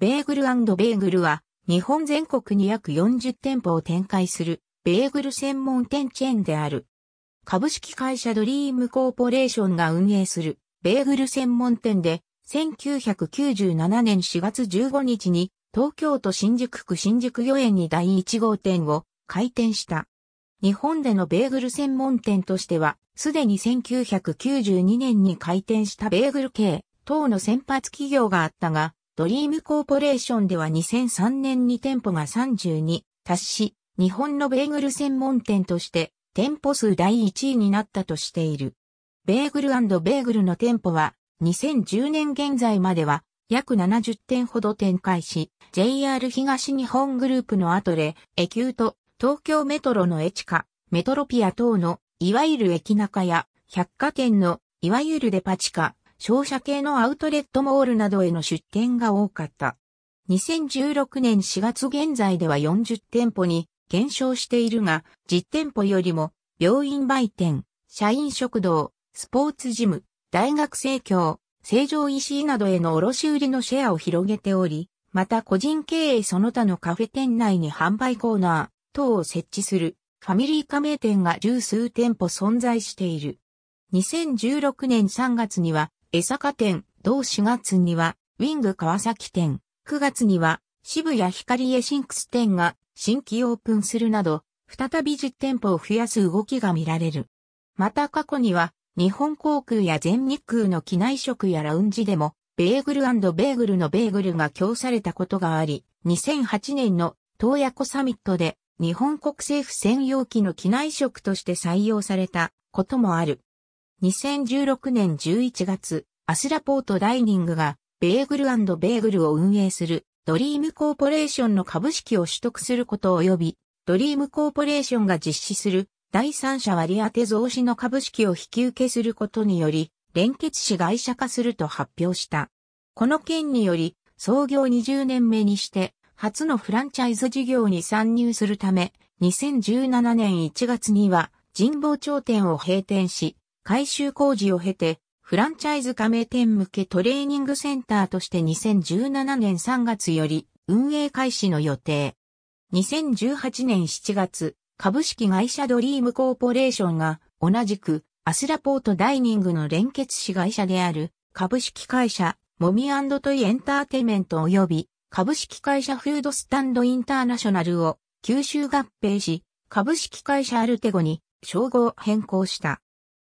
ベーグルベーグルは、日本全国に約40店舗を展開する、ベーグル専門店チェーンである。株式会社ドリームコーポレーションが運営する、ベーグル専門店で、1997年4月15日に、東京都新宿区新宿御苑に第1号店を開店した。日本でのベーグル専門店としては、すでに1992年に開店したベーグル系等の先発企業があったが、ドリームコーポレーションでは2003年に店舗が32達し、日本のベーグル専門店として店舗数第1位になったとしている。ベーグルベーグルの店舗は2010年現在までは約70店ほど展開し、JR 東日本グループのアトレ、エキュート、東京メトロのエチカ、メトロピア等の、いわゆる駅中や、百貨店の、いわゆるデパ地下、商社系のアウトレットモールなどへの出店が多かった。2016年4月現在では40店舗に減少しているが、実店舗よりも病院売店、社員食堂、スポーツジム、大学生協、成城石井などへの卸売のシェアを広げており、また個人経営その他のカフェ店内に販売コーナー等を設置するファミリー加盟店が十数店舗存在している。2016年3月には江坂店、同4月には、ウィング川崎店、9月には、渋谷光エシンクス店が新規オープンするなど、再び実店舗を増やす動きが見られる。また過去には、日本航空や全日空の機内食やラウンジでも、ベーグルベーグルのベーグルが供されたことがあり、2008年の東爺湖サミットで日本国政府専用機の機内食として採用されたこともある。2016年11月、アスラポートダイニングが、ベーグルベーグルを運営する、ドリームコーポレーションの株式を取得すること及び、ドリームコーポレーションが実施する、第三者割当増資の株式を引き受けすることにより、連結し会社化すると発表した。この件により、創業20年目にして、初のフランチャイズ事業に参入するため、2017年1月には、人保町店を閉店し、改修工事を経て、フランチャイズ加盟店向けトレーニングセンターとして2017年3月より運営開始の予定。2018年7月、株式会社ドリームコーポレーションが同じくアスラポートダイニングの連結子会社である株式会社モミトイエンターテイメント及び株式会社フードスタンドインターナショナルを吸収合併し、株式会社アルテゴに称号変更した。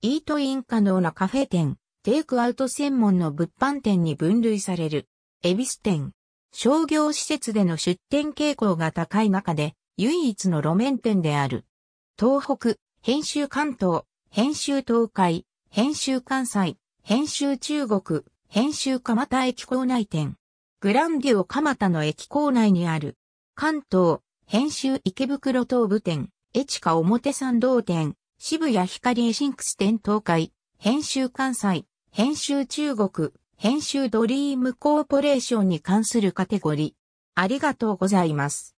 イートイン可能なカフェ店、テイクアウト専門の物販店に分類される。エビス店。商業施設での出店傾向が高い中で、唯一の路面店である。東北、編集関東、編集東海、編集関西、編集中国、編集蒲田駅構内店。グランデュオ蒲田の駅構内にある。関東、編集池袋東部店、エチカ表参道店、渋谷光エシンクス店東海、編集関西、編集中国、編集ドリームコーポレーションに関するカテゴリー。ありがとうございます。